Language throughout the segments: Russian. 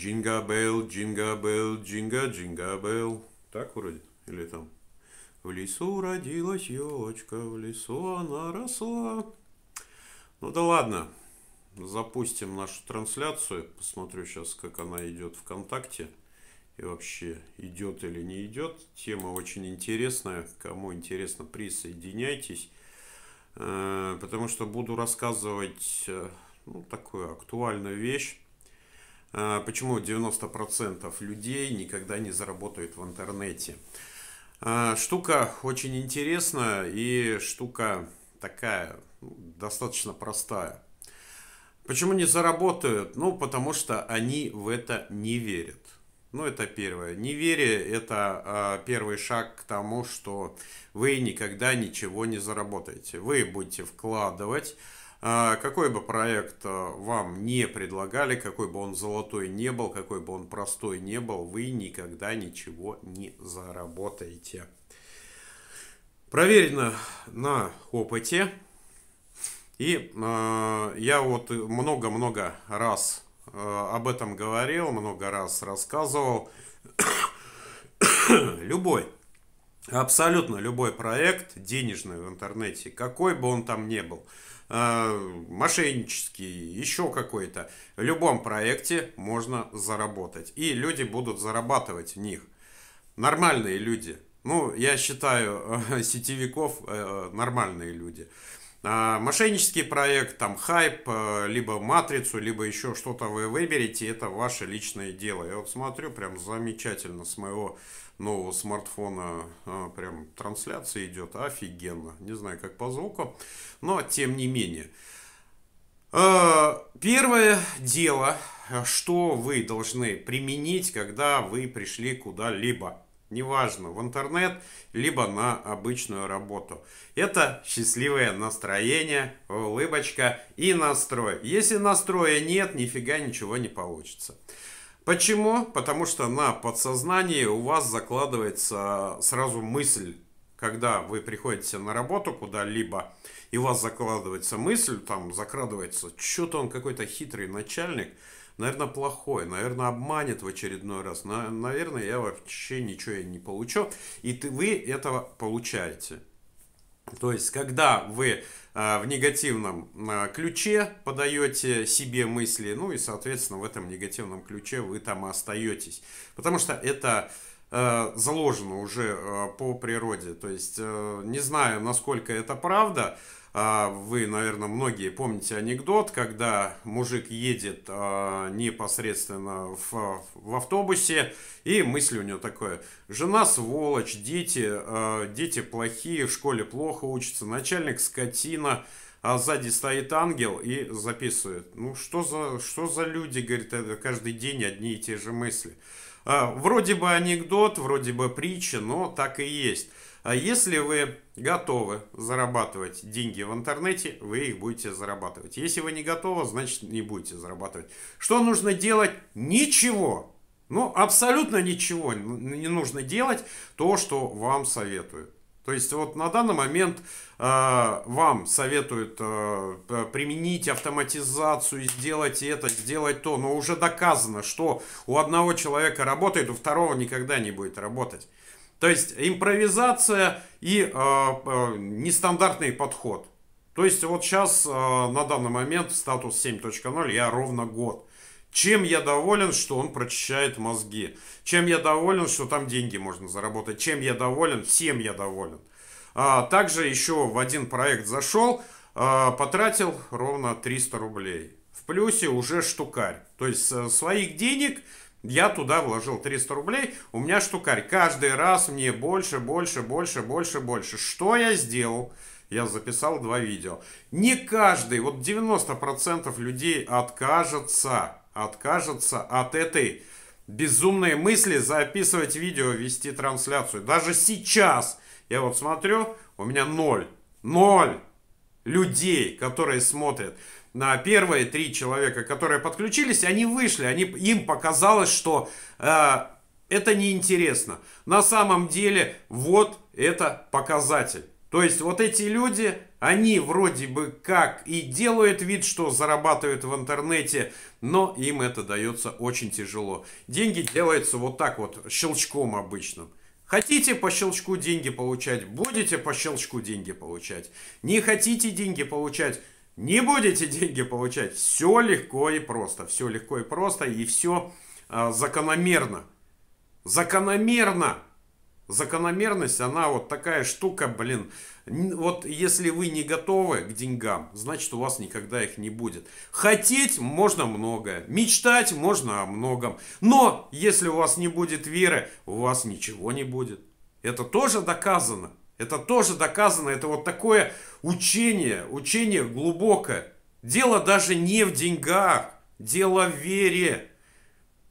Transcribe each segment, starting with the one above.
Джинга Белл, Джинга Белл, Джинга, Джинга Белл. Так вроде? Или там? В лесу родилась елочка, в лесу она росла. Ну да ладно, запустим нашу трансляцию. Посмотрю сейчас, как она идет ВКонтакте. И вообще, идет или не идет. Тема очень интересная. Кому интересно, присоединяйтесь. Э, потому что буду рассказывать э, ну, такую актуальную вещь. А, почему 90% людей никогда не заработают в интернете. А, штука очень интересная и штука такая ну, достаточно простая. Почему не заработают? Ну, потому что они в это не верят. Ну, это первое. Неверие – это э, первый шаг к тому, что вы никогда ничего не заработаете. Вы будете вкладывать, а какой бы проект э, вам не предлагали, какой бы он золотой не был, какой бы он простой не был, вы никогда ничего не заработаете. Проверено на опыте. И э, я вот много-много раз э, об этом говорил, много раз рассказывал. любой, абсолютно любой проект денежный в интернете, какой бы он там ни был, Э, мошеннический, еще какой-то. В любом проекте можно заработать. И люди будут зарабатывать в них. Нормальные люди. Ну, я считаю э, сетевиков э, нормальные люди. А, мошеннический проект, там хайп, э, либо матрицу, либо еще что-то вы выберете, это ваше личное дело. Я вот смотрю, прям замечательно с моего нового смартфона а, прям трансляция идет, офигенно. Не знаю, как по звуку, но тем не менее. А, первое дело, что вы должны применить, когда вы пришли куда-либо неважно, в интернет, либо на обычную работу. Это счастливое настроение, улыбочка и настрой. Если настроя нет, нифига ничего не получится. Почему? Потому что на подсознании у вас закладывается сразу мысль, когда вы приходите на работу куда-либо, и у вас закладывается мысль, там закрадывается, что-то он какой-то хитрый начальник – наверное, плохой, наверное, обманет в очередной раз, наверное, я вообще ничего я не получу, и ты, вы этого получаете. То есть, когда вы а, в негативном а, ключе подаете себе мысли, ну и, соответственно, в этом негативном ключе вы там и остаетесь. Потому что это а, заложено уже по природе. То есть, э, не знаю, насколько это правда, а вы, наверное, многие помните анекдот, когда мужик едет а, непосредственно в, в автобусе, и мысль у него такое, жена сволочь, дети, а, дети плохие, в школе плохо учатся, начальник скотина, а сзади стоит ангел и записывает. Ну, что за, что за люди, говорит, это каждый день одни и те же мысли. Вроде бы анекдот, вроде бы притча, но так и есть. А если вы готовы зарабатывать деньги в интернете, вы их будете зарабатывать. Если вы не готовы, значит не будете зарабатывать. Что нужно делать? Ничего. Ну, абсолютно ничего не нужно делать, то, что вам советуют. То есть вот на данный момент э, вам советуют э, применить автоматизацию, сделать это, сделать то, но уже доказано, что у одного человека работает, у второго никогда не будет работать. То есть импровизация и э, э, нестандартный подход. То есть вот сейчас э, на данный момент статус 7.0 я ровно год. Чем я доволен, что он прочищает мозги. Чем я доволен, что там деньги можно заработать. Чем я доволен, всем я доволен. А, также еще в один проект зашел, а, потратил ровно 300 рублей. В плюсе уже штукарь. То есть э, своих денег я туда вложил 300 рублей, у меня штукарь. Каждый раз мне больше, больше, больше, больше, больше. Что я сделал? Я записал два видео. Не каждый, вот 90% людей откажется, откажется от этой безумной мысли записывать видео, вести трансляцию. Даже сейчас я вот смотрю, у меня ноль, ноль людей, которые смотрят на первые три человека, которые подключились, они вышли, они, им показалось, что э, это неинтересно. На самом деле, вот это показатель. То есть вот эти люди, они вроде бы как и делают вид, что зарабатывают в интернете, но им это дается очень тяжело. Деньги делаются вот так вот, щелчком обычным. Хотите по щелчку деньги получать, будете по щелчку деньги получать. Не хотите деньги получать, не будете деньги получать. Все легко и просто. Все легко и просто. И все э, а, закономерно. Закономерно. Закономерность, она вот такая штука, блин. Вот если вы не готовы к деньгам, значит у вас никогда их не будет. Хотеть можно многое, мечтать можно о многом. Но если у вас не будет веры, у вас ничего не будет. Это тоже доказано. Это тоже доказано, это вот такое учение, учение глубокое. Дело даже не в деньгах, дело в вере.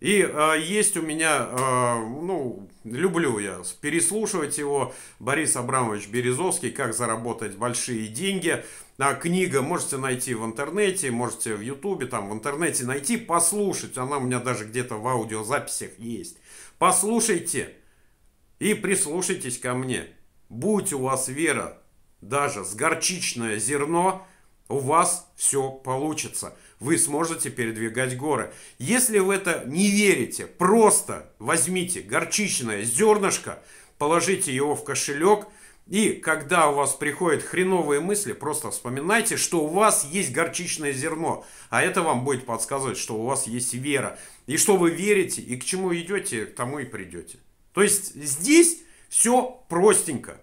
И э, есть у меня, э, ну, люблю я переслушивать его, Борис Абрамович Березовский, «Как заработать большие деньги». А, книга можете найти в интернете, можете в ютубе, там в интернете найти, послушать. Она у меня даже где-то в аудиозаписях есть. Послушайте и прислушайтесь ко мне. Будь у вас вера, даже с горчичное зерно, у вас все получится. Вы сможете передвигать горы. Если в это не верите, просто возьмите горчичное зернышко, положите его в кошелек, и когда у вас приходят хреновые мысли, просто вспоминайте, что у вас есть горчичное зерно. А это вам будет подсказывать, что у вас есть вера. И что вы верите, и к чему идете, к тому и придете. То есть здесь все простенько.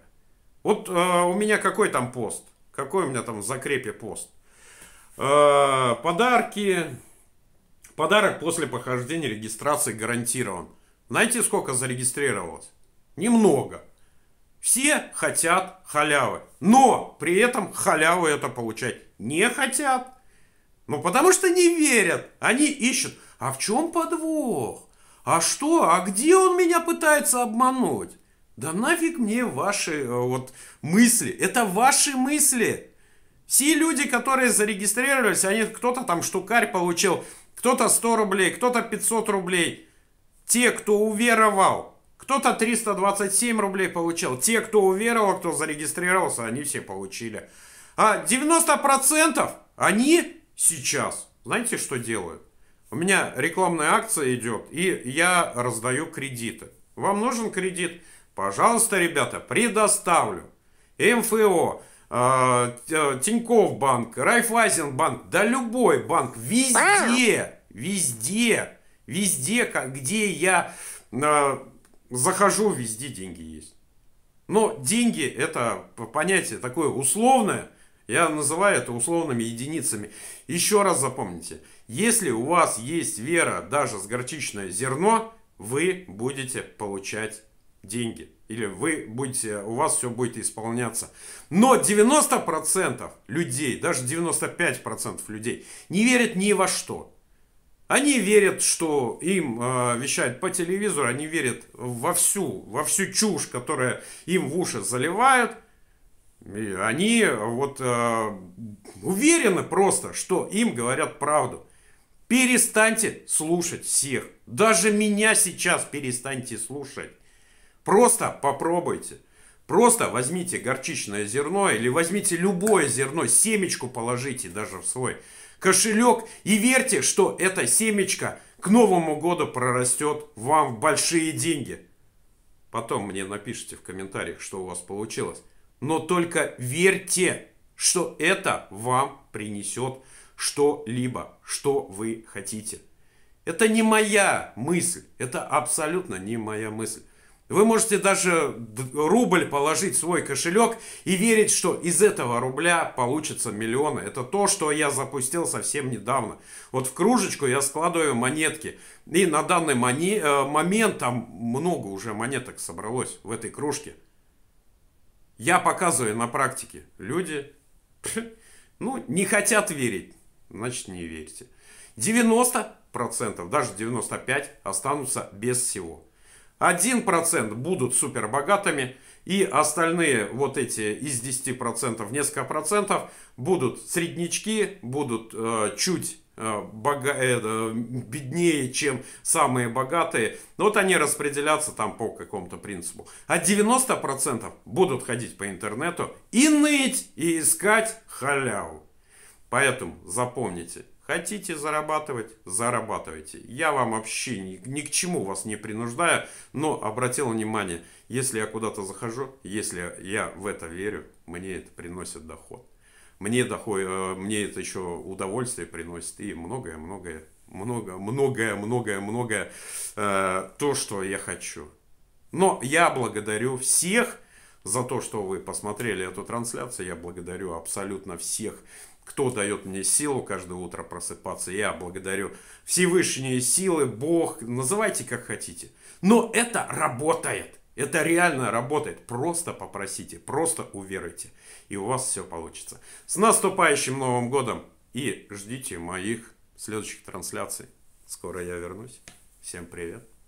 Вот э, у меня какой там пост? Какой у меня там в закрепе пост? Э, подарки. Подарок после похождения регистрации гарантирован. Знаете, сколько зарегистрировалось? Немного. Все хотят халявы. Но при этом халявы это получать не хотят. Ну, потому что не верят. Они ищут. А в чем подвох? А что? А где он меня пытается обмануть? Да нафиг мне ваши э, вот мысли. Это ваши мысли. Все люди, которые зарегистрировались, они кто-то там штукарь получил, кто-то 100 рублей, кто-то 500 рублей. Те, кто уверовал, кто-то 327 рублей получил. Те, кто уверовал, кто зарегистрировался, они все получили. А 90% они сейчас, знаете, что делают? У меня рекламная акция идет, и я раздаю кредиты. Вам нужен кредит? Пожалуйста, ребята, предоставлю. МФО, э, э, Тиньков банк, Райфайзен банк, да любой банк, везде, везде, везде, где я э, захожу, везде деньги есть. Но деньги это понятие такое условное, я называю это условными единицами. Еще раз запомните, если у вас есть вера даже с горчичное зерно, вы будете получать деньги. Или вы будете, у вас все будет исполняться. Но 90% людей, даже 95% людей не верят ни во что. Они верят, что им э, вещают по телевизору, они верят во всю, во всю чушь, которая им в уши заливают. И они вот э, уверены просто, что им говорят правду. Перестаньте слушать всех. Даже меня сейчас перестаньте слушать. Просто попробуйте. Просто возьмите горчичное зерно или возьмите любое зерно, семечку положите даже в свой кошелек и верьте, что эта семечка к Новому году прорастет вам в большие деньги. Потом мне напишите в комментариях, что у вас получилось. Но только верьте, что это вам принесет что-либо, что вы хотите. Это не моя мысль, это абсолютно не моя мысль. Вы можете даже рубль положить в свой кошелек и верить, что из этого рубля получится миллионы. Это то, что я запустил совсем недавно. Вот в кружечку я складываю монетки. И на данный мони... Э, момент там много уже монеток собралось в этой кружке. Я показываю на практике. Люди, ну, не хотят верить, значит не верьте. 90%, даже 95% останутся без всего. 1% будут супербогатыми, и остальные вот эти из 10%, несколько процентов, будут среднички, будут э, чуть э, э, беднее, чем самые богатые. Но вот они распределятся там по какому-то принципу. А 90% будут ходить по интернету и ныть, и искать халяву. Поэтому запомните, Хотите зарабатывать? Зарабатывайте. Я вам вообще ни, ни к чему вас не принуждаю, но обратил внимание, если я куда-то захожу, если я в это верю, мне это приносит доход. Мне, доход, э, мне это еще удовольствие приносит и многое-многое, многое-многое-многое э, то, что я хочу. Но я благодарю всех за то, что вы посмотрели эту трансляцию. Я благодарю абсолютно всех кто дает мне силу каждое утро просыпаться. Я благодарю Всевышние силы, Бог, называйте как хотите. Но это работает. Это реально работает. Просто попросите, просто уверуйте. И у вас все получится. С наступающим Новым Годом и ждите моих следующих трансляций. Скоро я вернусь. Всем привет.